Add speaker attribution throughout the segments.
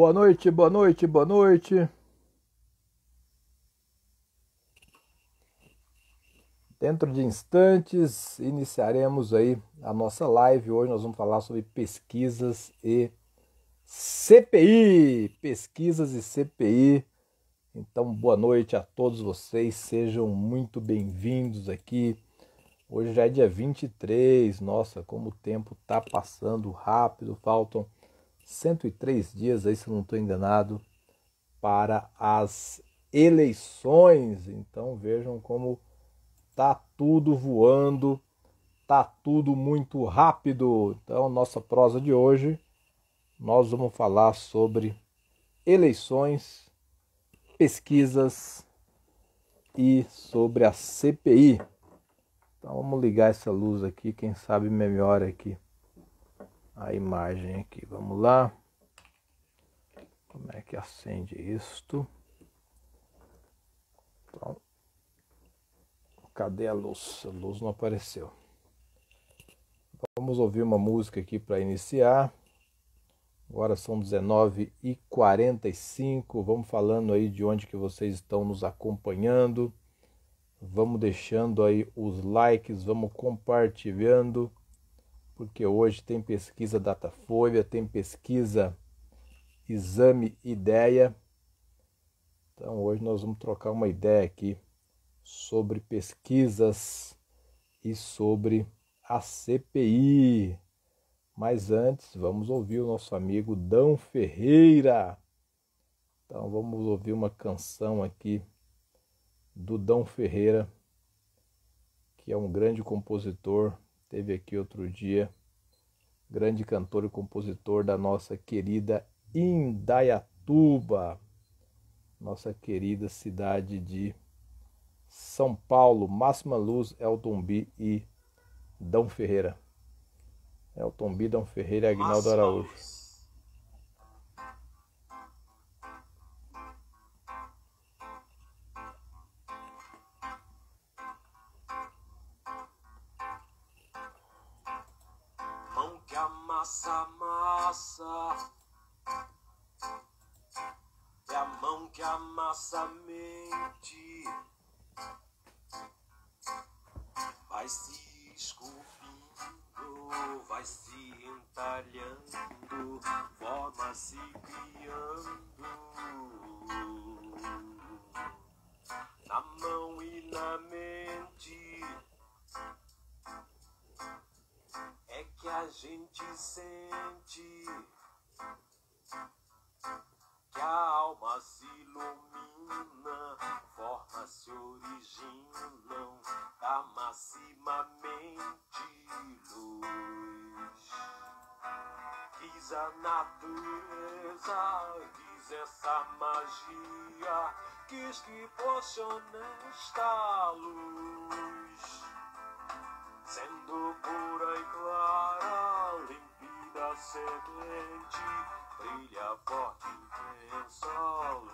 Speaker 1: Boa noite, boa noite, boa noite. Dentro de instantes iniciaremos aí a nossa live. Hoje nós vamos falar sobre pesquisas e CPI, pesquisas e CPI. Então, boa noite a todos vocês, sejam muito bem-vindos aqui. Hoje já é dia 23. Nossa, como o tempo tá passando rápido. Faltam 103 dias, aí se eu não estou enganado, para as eleições. Então vejam como tá tudo voando, tá tudo muito rápido. Então, nossa prosa de hoje, nós vamos falar sobre eleições, pesquisas e sobre a CPI. Então vamos ligar essa luz aqui, quem sabe melhor aqui a imagem aqui. Vamos lá. Como é que acende isto? Então, cadê a luz? A luz não apareceu. Vamos ouvir uma música aqui para iniciar. Agora são 19h45. Vamos falando aí de onde que vocês estão nos acompanhando. Vamos deixando aí os likes, vamos compartilhando porque hoje tem pesquisa Datafolha, tem pesquisa Exame Ideia. Então hoje nós vamos trocar uma ideia aqui sobre pesquisas e sobre a CPI. Mas antes, vamos ouvir o nosso amigo Dão Ferreira. Então vamos ouvir uma canção aqui do Dão Ferreira, que é um grande compositor teve aqui outro dia, grande cantor e compositor da nossa querida Indaiatuba, nossa querida cidade de São Paulo, Máxima Luz, Elton B e Dão Ferreira. Elton B, Dão Ferreira e Agnaldo Araújo.
Speaker 2: amassa. É a mão que amassa a mente. Vai se esculpindo, vai se entalhando, forma se criando. Na mão e na mente. gente sente que a alma se ilumina, forma se origina da maximamente luz. Quis a natureza, quis essa magia, quis que fosse honesta a luz sendo pura e clara, límpida semente, brilha forte intensa luz.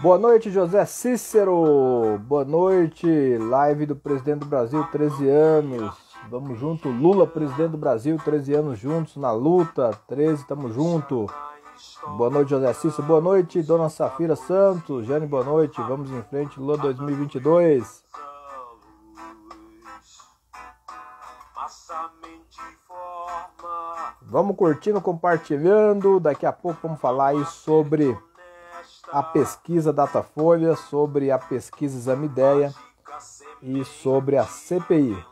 Speaker 1: Boa noite, José Cícero. Boa noite, live do presidente do Brasil, 13 anos. Vamos junto, Lula, presidente do Brasil, 13 anos juntos na luta, 13, tamo junto. Boa noite, José Cício. Boa noite, Dona Safira Santos. Jane, boa noite. Vamos em frente, Lua 2022. Vamos curtindo, compartilhando. Daqui a pouco vamos falar aí sobre a pesquisa Datafolha, sobre a pesquisa Ideia e sobre a CPI.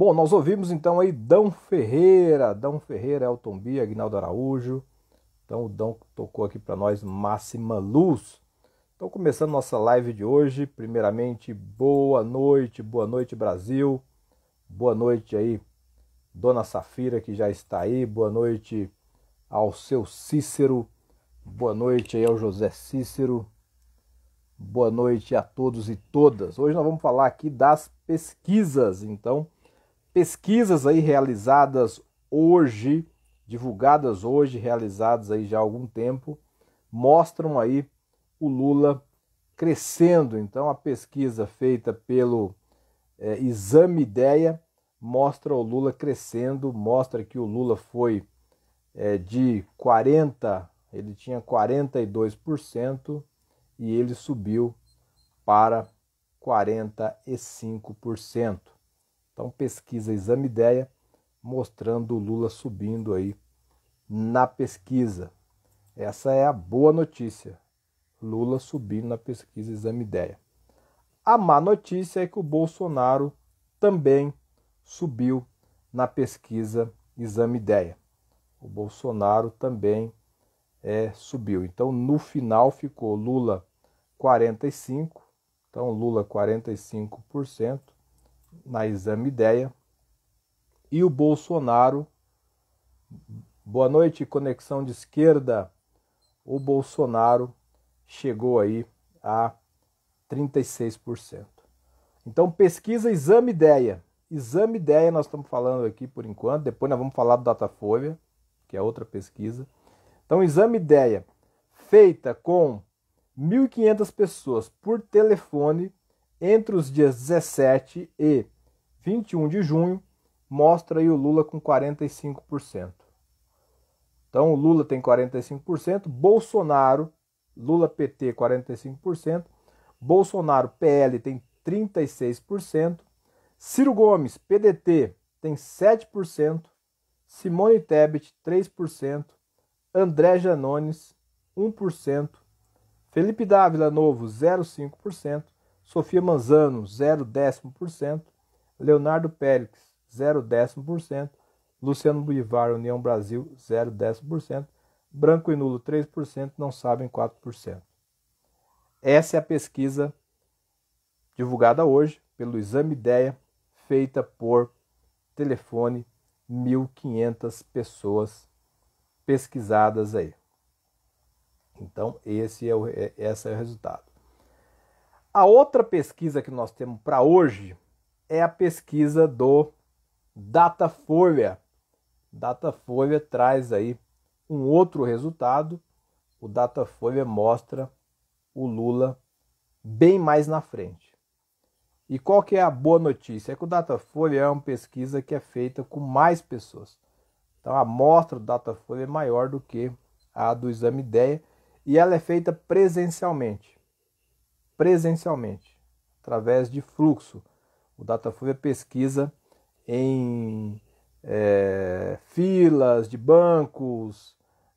Speaker 1: Bom, nós ouvimos então aí Dão Ferreira, Dão Ferreira, Elton Bia, agnaldo Araújo. Então o Dão tocou aqui para nós Máxima Luz. Então começando nossa live de hoje, primeiramente boa noite, boa noite Brasil. Boa noite aí Dona Safira que já está aí, boa noite ao seu Cícero. Boa noite aí ao José Cícero. Boa noite a todos e todas. Hoje nós vamos falar aqui das pesquisas, então pesquisas aí realizadas hoje, divulgadas hoje, realizadas aí já há algum tempo, mostram aí o Lula crescendo. Então a pesquisa feita pelo é, Exame Ideia mostra o Lula crescendo, mostra que o Lula foi é, de 40, ele tinha 42% e ele subiu para 45%. Então pesquisa Exame Ideia mostrando o Lula subindo aí na pesquisa. Essa é a boa notícia. Lula subindo na pesquisa Exame Ideia. A má notícia é que o Bolsonaro também subiu na pesquisa Exame Ideia. O Bolsonaro também é, subiu. Então no final ficou Lula 45, então Lula 45%, na Exame Ideia. E o Bolsonaro, boa noite, conexão de esquerda. O Bolsonaro chegou aí a 36%. Então pesquisa Exame Ideia. Exame Ideia nós estamos falando aqui por enquanto, depois nós vamos falar do Datafolha, que é outra pesquisa. Então Exame Ideia, feita com 1.500 pessoas por telefone entre os dias 17 e 21 de junho, mostra aí o Lula com 45%. Então, o Lula tem 45%, Bolsonaro, Lula PT 45%, Bolsonaro PL tem 36%, Ciro Gomes, PDT, tem 7%, Simone Tebet, 3%, André Janones, 1%, Felipe Dávila Novo, 0,5%, Sofia Manzano, 0,1%, Leonardo Pérez, 0,1%, Luciano Buivar, União Brasil, 0,10%, Branco e Nulo, 3%, Não Sabem, 4%. Essa é a pesquisa divulgada hoje pelo Exame Ideia, feita por telefone, 1.500 pessoas pesquisadas aí. Então, esse é o, é, esse é o resultado. A outra pesquisa que nós temos para hoje é a pesquisa do Datafolha. Datafolha traz aí um outro resultado. O Datafolha mostra o Lula bem mais na frente. E qual que é a boa notícia? É que o Datafolha é uma pesquisa que é feita com mais pessoas. Então a amostra do Datafolha é maior do que a do Exame Ideia e ela é feita presencialmente presencialmente, através de fluxo. O Datafolha pesquisa em é, filas de bancos,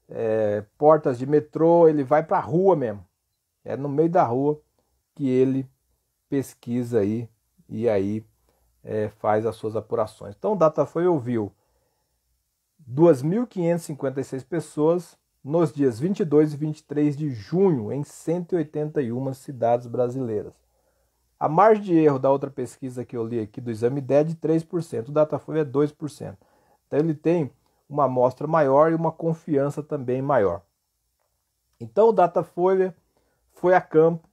Speaker 1: é, portas de metrô, ele vai para a rua mesmo. É no meio da rua que ele pesquisa aí e aí é, faz as suas apurações. Então o Datafolha ouviu 2.556 pessoas nos dias 22 e 23 de junho em 181 cidades brasileiras. A margem de erro da outra pesquisa que eu li aqui do Exame DE é de 3%, o Datafolha é 2%. Então ele tem uma amostra maior e uma confiança também maior. Então o Datafolha foi a campo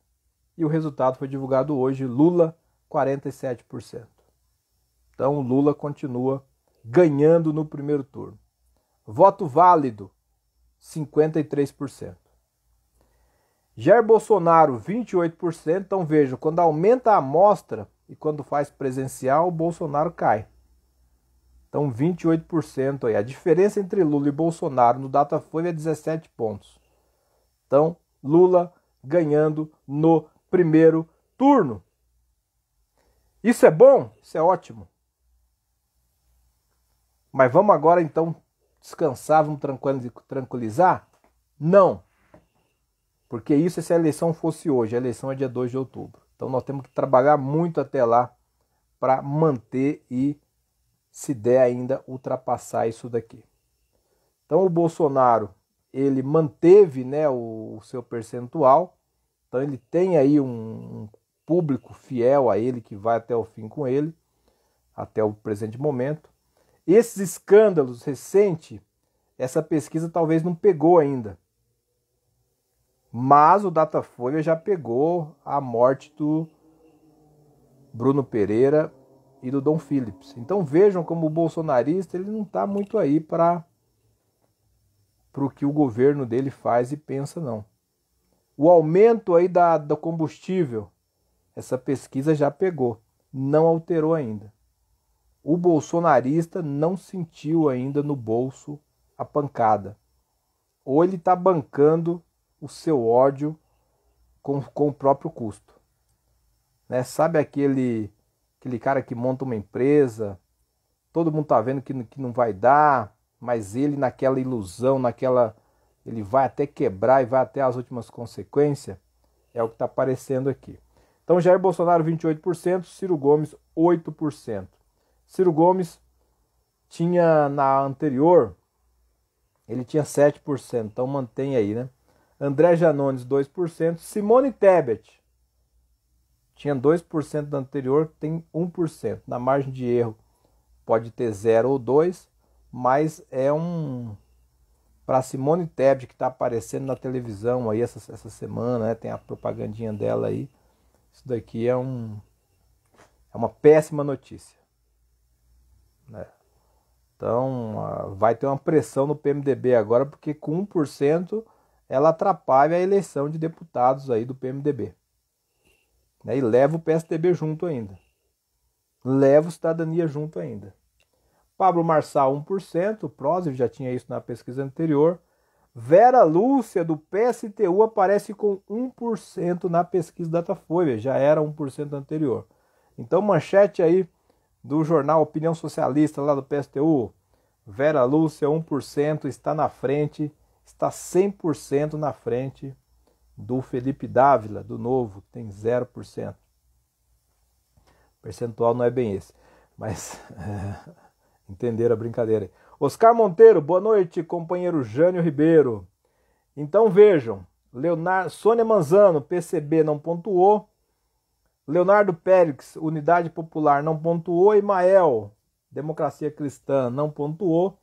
Speaker 1: e o resultado foi divulgado hoje, Lula 47%. Então Lula continua ganhando no primeiro turno. Voto válido 53%. Jair Bolsonaro, 28%. Então veja, quando aumenta a amostra e quando faz presencial, o Bolsonaro cai. Então 28% aí. A diferença entre Lula e Bolsonaro no Datafolha é 17 pontos. Então Lula ganhando no primeiro turno. Isso é bom? Isso é ótimo. Mas vamos agora então descansar, vamos tranquilizar? Não. Porque isso se a eleição fosse hoje, a eleição é dia 2 de outubro. Então nós temos que trabalhar muito até lá para manter e, se der ainda, ultrapassar isso daqui. Então o Bolsonaro, ele manteve né, o, o seu percentual, então ele tem aí um, um público fiel a ele que vai até o fim com ele, até o presente momento. Esses escândalos recentes, essa pesquisa talvez não pegou ainda. Mas o Datafolha já pegou a morte do Bruno Pereira e do Dom Phillips. Então vejam como o bolsonarista ele não está muito aí para o que o governo dele faz e pensa não. O aumento aí da, do combustível, essa pesquisa já pegou, não alterou ainda o bolsonarista não sentiu ainda no bolso a pancada. Ou ele está bancando o seu ódio com, com o próprio custo. Né? Sabe aquele, aquele cara que monta uma empresa, todo mundo está vendo que, que não vai dar, mas ele naquela ilusão, naquela. Ele vai até quebrar e vai até as últimas consequências. É o que está aparecendo aqui. Então, Jair Bolsonaro, 28%, Ciro Gomes, 8%. Ciro Gomes tinha na anterior, ele tinha 7%, então mantém aí, né? André Janones, 2%. Simone Tebet tinha 2% da anterior, tem 1%. Na margem de erro pode ter 0 ou 2, mas é um. Para Simone Tebet, que está aparecendo na televisão aí essa, essa semana, né? tem a propagandinha dela aí. Isso daqui é um. É uma péssima notícia. Né? Então, ah, vai ter uma pressão no PMDB agora, porque com 1% ela atrapalha a eleição de deputados aí do PMDB. Né? E leva o PSDB junto ainda. Leva o Cidadania junto ainda. Pablo Marçal, 1%, o Prozir já tinha isso na pesquisa anterior. Vera Lúcia, do PSTU, aparece com 1% na pesquisa Datafolha, já era 1% anterior. Então, manchete aí do jornal Opinião Socialista lá do PSTU. Vera Lúcia, 1%, está na frente, está 100% na frente do Felipe Dávila, do Novo, tem 0%. O percentual não é bem esse, mas é, entenderam a brincadeira. Oscar Monteiro, boa noite, companheiro Jânio Ribeiro. Então vejam, Leonardo, Sônia Manzano, PCB não pontuou, Leonardo Périx, Unidade Popular, não pontuou. Emael, Democracia Cristã, não pontuou.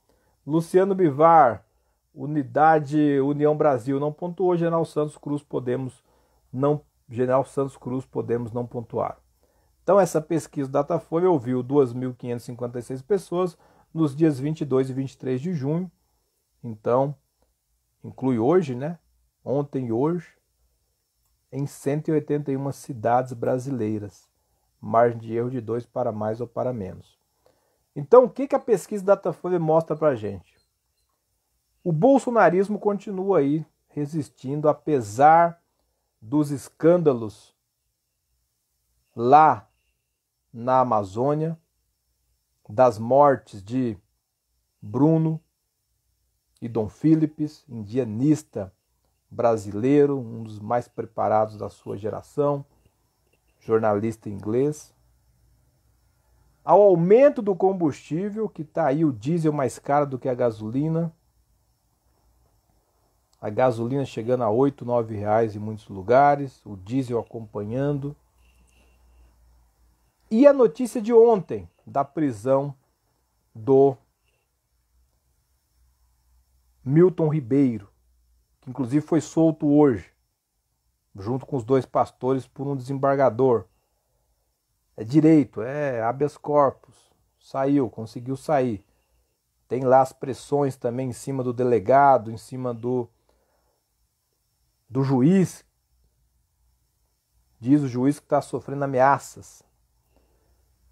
Speaker 1: Luciano Bivar, Unidade União Brasil, não pontuou. General Santos Cruz, Podemos, não General Santos Cruz, Podemos não pontuar. Então essa pesquisa Datafolha ouviu 2.556 pessoas nos dias 22 e 23 de junho. Então, inclui hoje, né? Ontem e hoje em 181 cidades brasileiras, margem de erro de 2 para mais ou para menos. Então, o que, que a pesquisa Datafolha mostra para a gente? O bolsonarismo continua aí resistindo, apesar dos escândalos lá na Amazônia, das mortes de Bruno e Dom Philips, indianista, brasileiro, um dos mais preparados da sua geração, jornalista inglês. Ao aumento do combustível, que está aí o diesel mais caro do que a gasolina. A gasolina chegando a 8, nove reais em muitos lugares, o diesel acompanhando. E a notícia de ontem da prisão do Milton Ribeiro, que inclusive foi solto hoje, junto com os dois pastores por um desembargador. É direito, é habeas corpus. Saiu, conseguiu sair. Tem lá as pressões também em cima do delegado, em cima do do juiz. Diz o juiz que está sofrendo ameaças.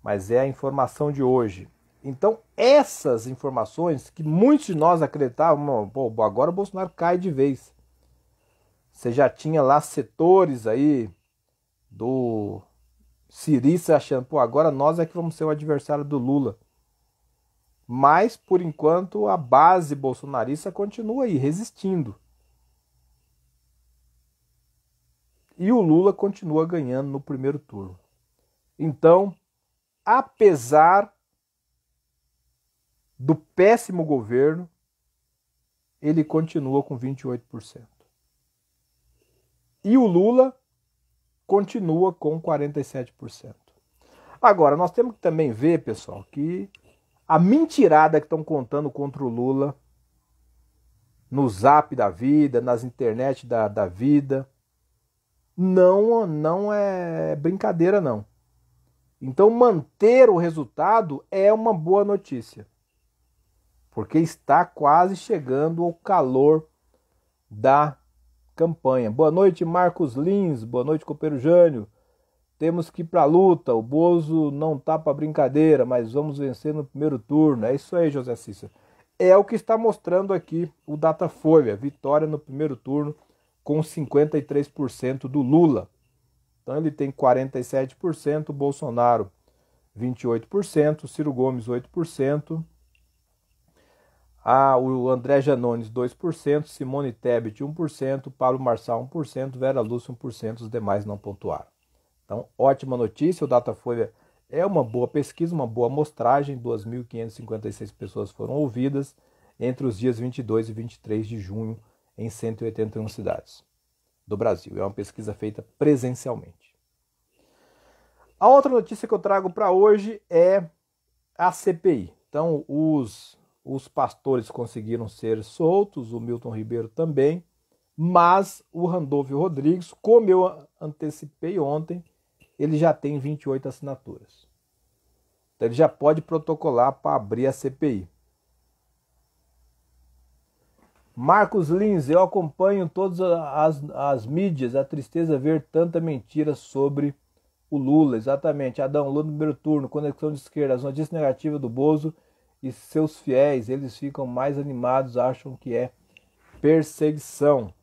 Speaker 1: Mas é a informação de hoje. Então, essas informações que muitos de nós acreditavam, pô, agora o Bolsonaro cai de vez. Você já tinha lá setores aí do Sirissa achando, pô, agora nós é que vamos ser o adversário do Lula. Mas, por enquanto, a base bolsonarista continua aí, resistindo. E o Lula continua ganhando no primeiro turno. Então, apesar do péssimo governo, ele continua com 28%. E o Lula continua com 47%. Agora, nós temos que também ver, pessoal, que a mentirada que estão contando contra o Lula no zap da vida, nas internet da, da vida, não, não é brincadeira, não. Então, manter o resultado é uma boa notícia porque está quase chegando o calor da campanha. Boa noite, Marcos Lins. Boa noite, Copeiro Jânio. Temos que ir para a luta. O Bozo não tá para brincadeira, mas vamos vencer no primeiro turno. É isso aí, José Cícero. É o que está mostrando aqui o Datafolha. Vitória no primeiro turno com 53% do Lula. Então ele tem 47%, Bolsonaro 28%, Ciro Gomes 8%, ah, o André Janones 2%, Simone Tebet 1%, Paulo Marçal 1%, Vera Lúcia 1%, os demais não pontuaram. Então, ótima notícia, o Datafolha é uma boa pesquisa, uma boa amostragem, 2.556 pessoas foram ouvidas entre os dias 22 e 23 de junho em 181 cidades do Brasil. É uma pesquisa feita presencialmente. A outra notícia que eu trago para hoje é a CPI. Então, os os pastores conseguiram ser soltos, o Milton Ribeiro também, mas o Randolfo Rodrigues, como eu antecipei ontem, ele já tem 28 assinaturas. Então ele já pode protocolar para abrir a CPI. Marcos Lins, eu acompanho todas as, as mídias, a tristeza ver tanta mentira sobre o Lula. Exatamente, Adão, Lula no primeiro turno, conexão de esquerda, as notícias negativas do Bozo e seus fiéis, eles ficam mais animados, acham que é perseguição.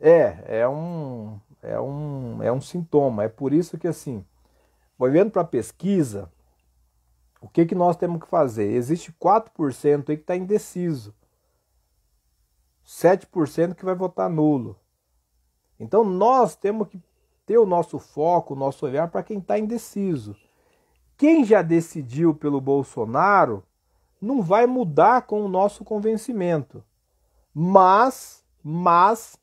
Speaker 1: É, é um é um é um sintoma. É por isso que assim, olhando para a pesquisa, o que que nós temos que fazer? Existe 4% aí que está indeciso. 7% que vai votar nulo. Então nós temos que ter o nosso foco, o nosso olhar para quem está indeciso. Quem já decidiu pelo Bolsonaro não vai mudar com o nosso convencimento. Mas, mas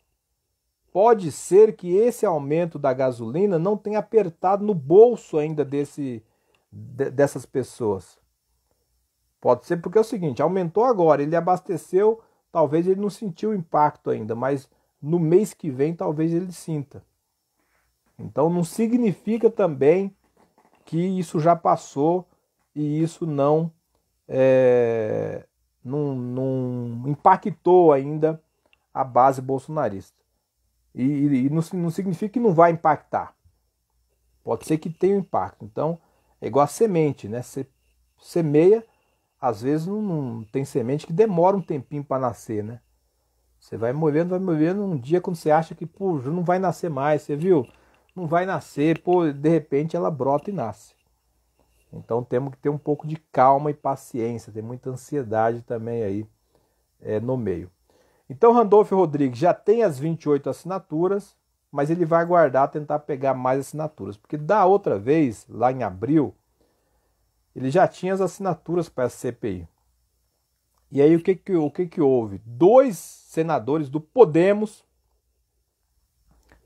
Speaker 1: pode ser que esse aumento da gasolina não tenha apertado no bolso ainda desse dessas pessoas. Pode ser porque é o seguinte, aumentou agora, ele abasteceu, talvez ele não sentiu o impacto ainda, mas no mês que vem talvez ele sinta. Então não significa também que isso já passou e isso não é, não, não, impactou ainda a base bolsonarista. E, e não, não, significa que não vai impactar. Pode ser que tenha um impacto. Então, é igual a semente, né? Você semeia, às vezes não, não tem semente que demora um tempinho para nascer, né? Você vai movendo, vai movendo, um dia quando você acha que, pô, não vai nascer mais, você viu? Não vai nascer, pô, de repente ela brota e nasce. Então temos que ter um pouco de calma e paciência, tem muita ansiedade também aí é, no meio. Então Randolfo Rodrigues já tem as 28 assinaturas, mas ele vai aguardar tentar pegar mais assinaturas, porque da outra vez, lá em abril, ele já tinha as assinaturas para a CPI. E aí o que que, o que que houve? Dois senadores do Podemos,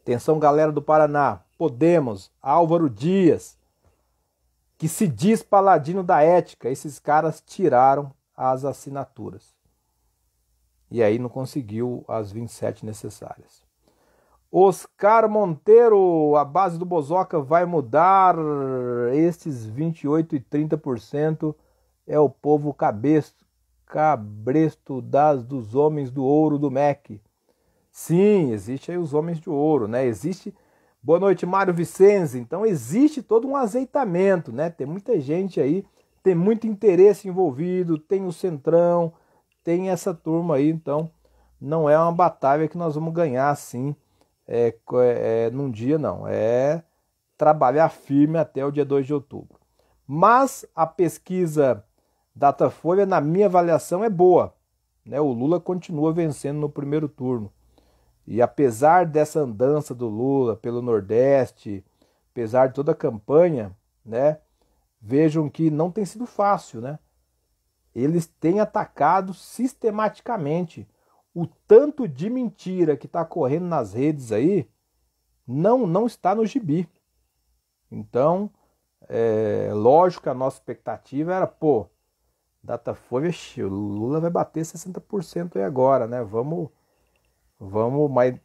Speaker 1: atenção galera do Paraná, Podemos, Álvaro Dias, que se diz paladino da ética, esses caras tiraram as assinaturas. E aí não conseguiu as 27 necessárias. Oscar Monteiro, a base do Bozoca vai mudar estes 28 e 30% é o povo cabesto, cabresto das dos homens do ouro do MEC. Sim, existe aí os homens de ouro, né? Existe Boa noite, Mário Vicenzi. Então existe todo um azeitamento, né? Tem muita gente aí, tem muito interesse envolvido, tem o Centrão, tem essa turma aí, então não é uma batalha que nós vamos ganhar assim é, é, num dia, não. É trabalhar firme até o dia 2 de outubro. Mas a pesquisa Datafolha, na minha avaliação, é boa. Né? O Lula continua vencendo no primeiro turno. E apesar dessa andança do Lula pelo Nordeste, apesar de toda a campanha, né? Vejam que não tem sido fácil, né? Eles têm atacado sistematicamente o tanto de mentira que está correndo nas redes aí não não está no gibi. Então, é, lógico que a nossa expectativa era, pô, Datafolha, o Lula vai bater 60% aí agora, né? Vamos Vamos, mas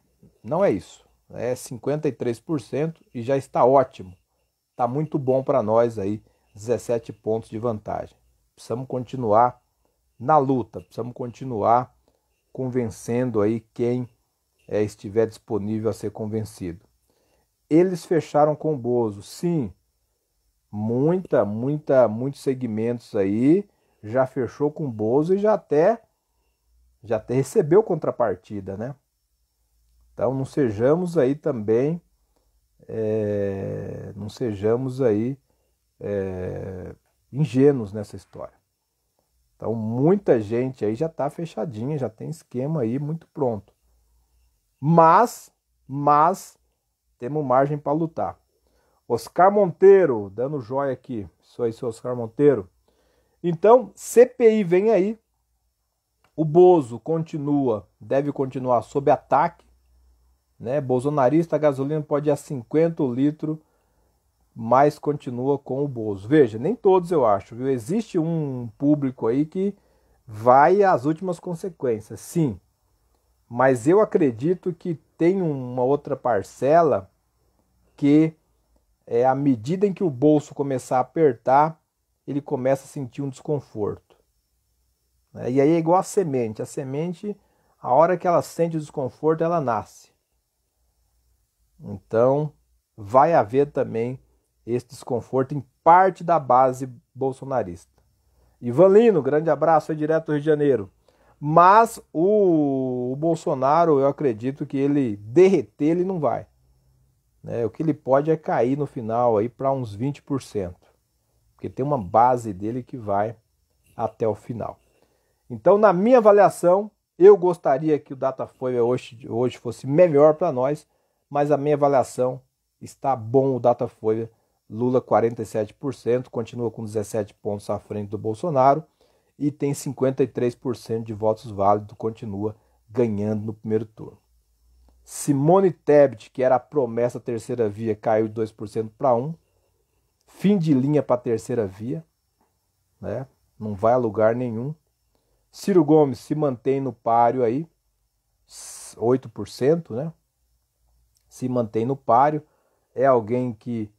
Speaker 1: não é isso. É 53% e já está ótimo. Está muito bom para nós aí, 17 pontos de vantagem. Precisamos continuar na luta, precisamos continuar convencendo aí quem é, estiver disponível a ser convencido. Eles fecharam com o Bozo, sim. Muita, muita, muitos segmentos aí já fechou com o Bozo e já até já até recebeu contrapartida, né? Então não sejamos aí também, é, não sejamos aí é, ingênuos nessa história. Então muita gente aí já está fechadinha, já tem esquema aí muito pronto. Mas, mas temos margem para lutar. Oscar Monteiro, dando joia aqui. Isso aí, seu Oscar Monteiro. Então, CPI vem aí. O Bozo continua, deve continuar sob ataque né? Bolsonarista, a gasolina pode ir a 50 litros, mas continua com o bolso. Veja, nem todos eu acho, viu? Existe um público aí que vai às últimas consequências, sim. Mas eu acredito que tem uma outra parcela que é à medida em que o bolso começar a apertar, ele começa a sentir um desconforto. Né? E aí é igual a semente. A semente, a hora que ela sente o desconforto, ela nasce. Então, vai haver também esse desconforto em parte da base bolsonarista. Lino, grande abraço, é direto do Rio de Janeiro. Mas o, o, Bolsonaro, eu acredito que ele derreter, ele não vai. Né? O que ele pode é cair no final aí para uns 20%. Porque tem uma base dele que vai até o final. Então, na minha avaliação, eu gostaria que o Datafolha hoje, hoje fosse melhor para nós, mas a minha avaliação está bom o Datafolha. Lula 47%, continua com 17 pontos à frente do Bolsonaro e tem 53% de votos válidos, continua ganhando no primeiro turno. Simone Tebet, que era a promessa da terceira via, caiu de 2% para 1%. Fim de linha para a terceira via, né? não vai a lugar nenhum. Ciro Gomes se mantém no páreo aí, 8%, né? se mantém no páreo, é alguém que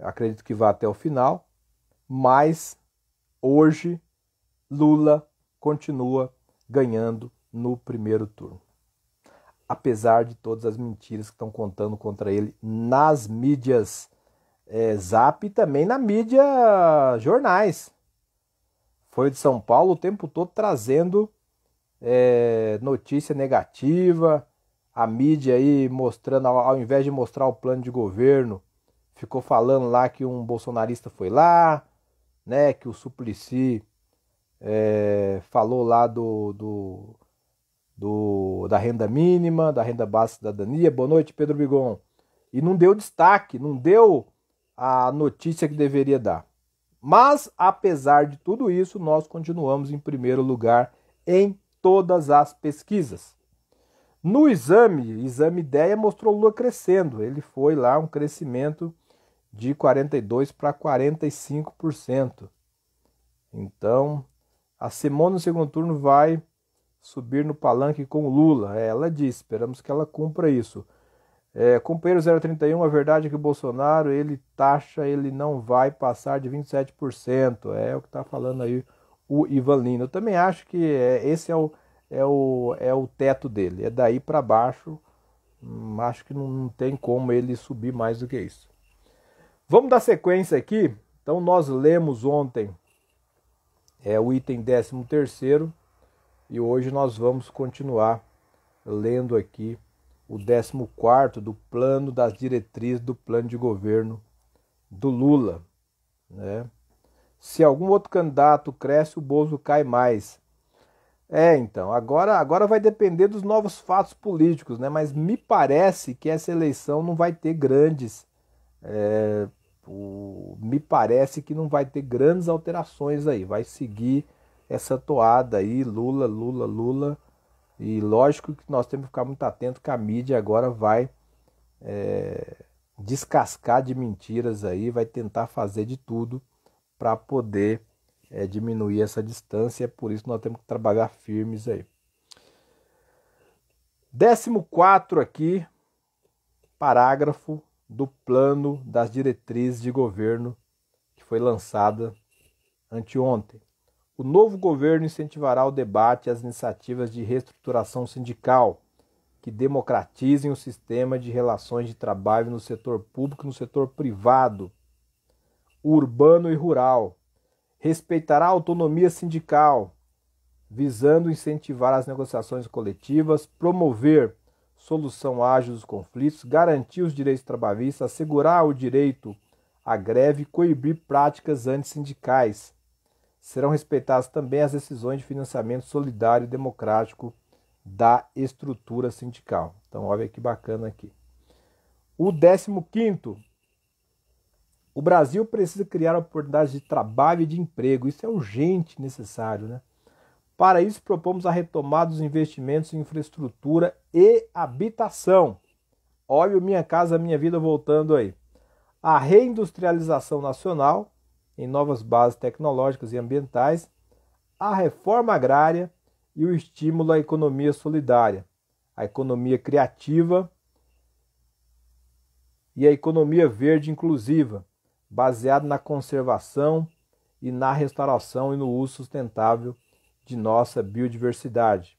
Speaker 1: acredito que vá até o final, mas hoje Lula continua ganhando no primeiro turno. Apesar de todas as mentiras que estão contando contra ele nas mídias é, Zap e também na mídia jornais. Foi de São Paulo o tempo todo trazendo é, notícia negativa, a mídia aí mostrando, ao invés de mostrar o plano de governo, ficou falando lá que um bolsonarista foi lá, né? Que o Suplicy é, falou lá do, do, do, da renda mínima, da renda básica cidadania. Boa noite, Pedro Bigon. E não deu destaque, não deu a notícia que deveria dar. Mas, apesar de tudo isso, nós continuamos em primeiro lugar em todas as pesquisas. No exame, exame ideia mostrou Lula crescendo. Ele foi lá um crescimento de 42 para 45%. Então, a Simone no segundo turno vai subir no palanque com o Lula. É, ela diz, esperamos que ela cumpra isso. É, companheiro 031, a verdade é que o Bolsonaro, ele taxa, ele não vai passar de 27%. É o que está falando aí o Ivan Lino. Eu também acho que é, esse é o é o, é o teto dele. É daí para baixo, acho que não tem como ele subir mais do que isso. Vamos dar sequência aqui. Então nós lemos ontem é o item 13 terceiro e hoje nós vamos continuar lendo aqui o 14 quarto do plano das diretrizes do plano de governo do Lula, né? Se algum outro candidato cresce, o Bozo cai mais. É, então, agora, agora vai depender dos novos fatos políticos, né? Mas me parece que essa eleição não vai ter grandes. É, o, me parece que não vai ter grandes alterações aí. Vai seguir essa toada aí, Lula, Lula, Lula. E lógico que nós temos que ficar muito atento que a mídia agora vai é, descascar de mentiras aí, vai tentar fazer de tudo para poder é, diminuir essa distância, é por isso nós temos que trabalhar firmes aí. Décimo quatro aqui, parágrafo do plano das diretrizes de governo que foi lançada anteontem. O novo governo incentivará o debate e as iniciativas de reestruturação sindical que democratizem o sistema de relações de trabalho no setor público e no setor privado, urbano e rural, respeitará a autonomia sindical, visando incentivar as negociações coletivas, promover solução ágil dos conflitos, garantir os direitos trabalhistas, assegurar o direito à greve e coibir práticas antissindicais. Serão respeitadas também as decisões de financiamento solidário e democrático da estrutura sindical. Então, olha que bacana aqui. O 15 o Brasil precisa criar oportunidades de trabalho e de emprego. Isso é urgente, necessário, né? Para isso, propomos a retomada dos investimentos em infraestrutura e habitação. Olha o Minha Casa Minha Vida voltando aí. A reindustrialização nacional em novas bases tecnológicas e ambientais, a reforma agrária e o estímulo à economia solidária, à economia criativa e à economia verde inclusiva baseado na conservação e na restauração e no uso sustentável de nossa biodiversidade.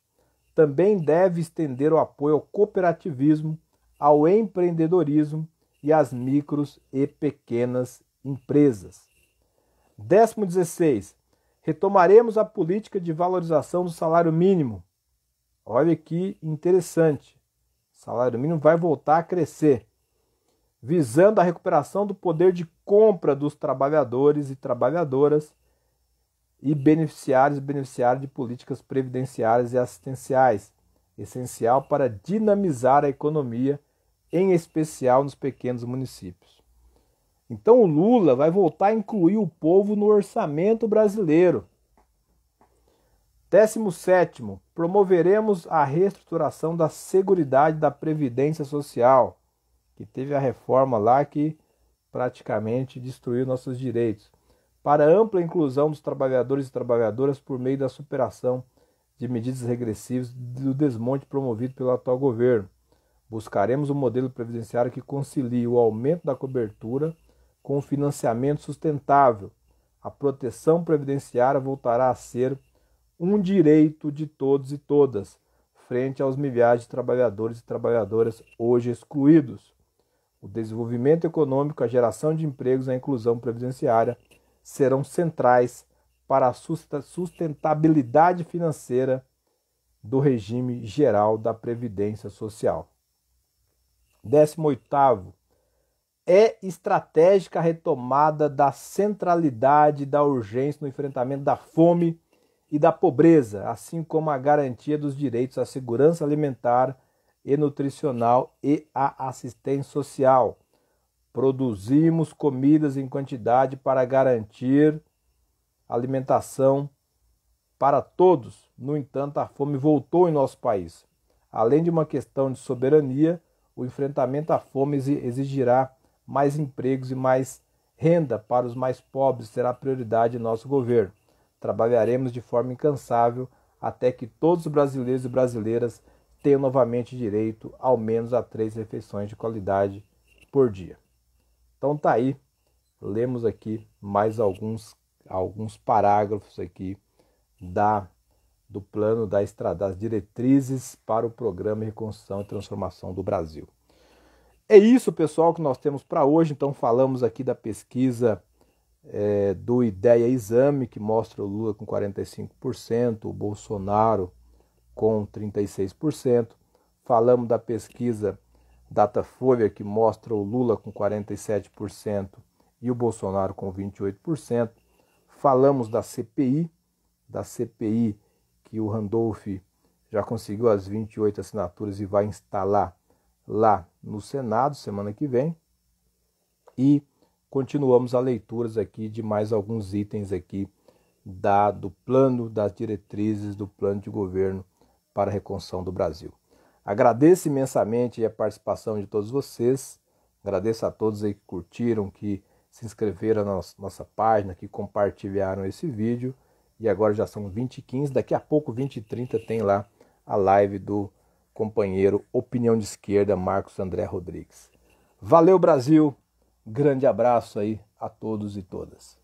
Speaker 1: Também deve estender o apoio ao cooperativismo, ao empreendedorismo e às micros e pequenas empresas. 16. Retomaremos a política de valorização do salário mínimo. Olha que interessante. O salário mínimo vai voltar a crescer visando a recuperação do poder de compra dos trabalhadores e trabalhadoras e beneficiários e beneficiários de políticas previdenciárias e assistenciais, essencial para dinamizar a economia, em especial nos pequenos municípios. Então o Lula vai voltar a incluir o povo no orçamento brasileiro. 17. Promoveremos a reestruturação da Seguridade da Previdência Social que teve a reforma lá que praticamente destruiu nossos direitos. Para ampla inclusão dos trabalhadores e trabalhadoras por meio da superação de medidas regressivas do desmonte promovido pelo atual governo. Buscaremos um modelo previdenciário que concilie o aumento da cobertura com o financiamento sustentável. A proteção previdenciária voltará a ser um direito de todos e todas, frente aos milhares de trabalhadores e trabalhadoras hoje excluídos. O desenvolvimento econômico, a geração de empregos, a inclusão previdenciária serão centrais para a sustentabilidade financeira do regime geral da previdência social. 18 é estratégica a retomada da centralidade da urgência no enfrentamento da fome e da pobreza, assim como a garantia dos direitos à segurança alimentar e nutricional e a assistência social. Produzimos comidas em quantidade para garantir alimentação para todos. No entanto, a fome voltou em nosso país. Além de uma questão de soberania, o enfrentamento à fome exigirá mais empregos e mais renda para os mais pobres, será prioridade em nosso governo. Trabalharemos de forma incansável até que todos os brasileiros e brasileiras ter novamente direito ao menos a três refeições de qualidade por dia. Então tá aí, lemos aqui mais alguns alguns parágrafos aqui da do plano da estrada, das diretrizes para o programa de reconstrução e transformação do Brasil. É isso, pessoal, que nós temos para hoje. Então falamos aqui da pesquisa é, do Ideia Exame, que mostra o Lula com 45%, o Bolsonaro com 36%. Falamos da pesquisa Datafolha, que mostra o Lula com 47% e o Bolsonaro com 28%. Falamos da CPI, da CPI que o Randolph já conseguiu as 28 assinaturas e vai instalar lá no Senado semana que vem. E continuamos a leituras aqui de mais alguns itens aqui da, do plano, das diretrizes do plano de governo para a reconstrução do Brasil. Agradeço imensamente a participação de todos vocês. Agradeço a todos aí que curtiram, que se inscreveram na nossa página, que compartilharam esse vídeo. E agora já são 20 e 15, daqui a pouco 20 e 30 tem lá a live do companheiro Opinião de Esquerda, Marcos André Rodrigues. Valeu Brasil, grande abraço aí a todos e todas.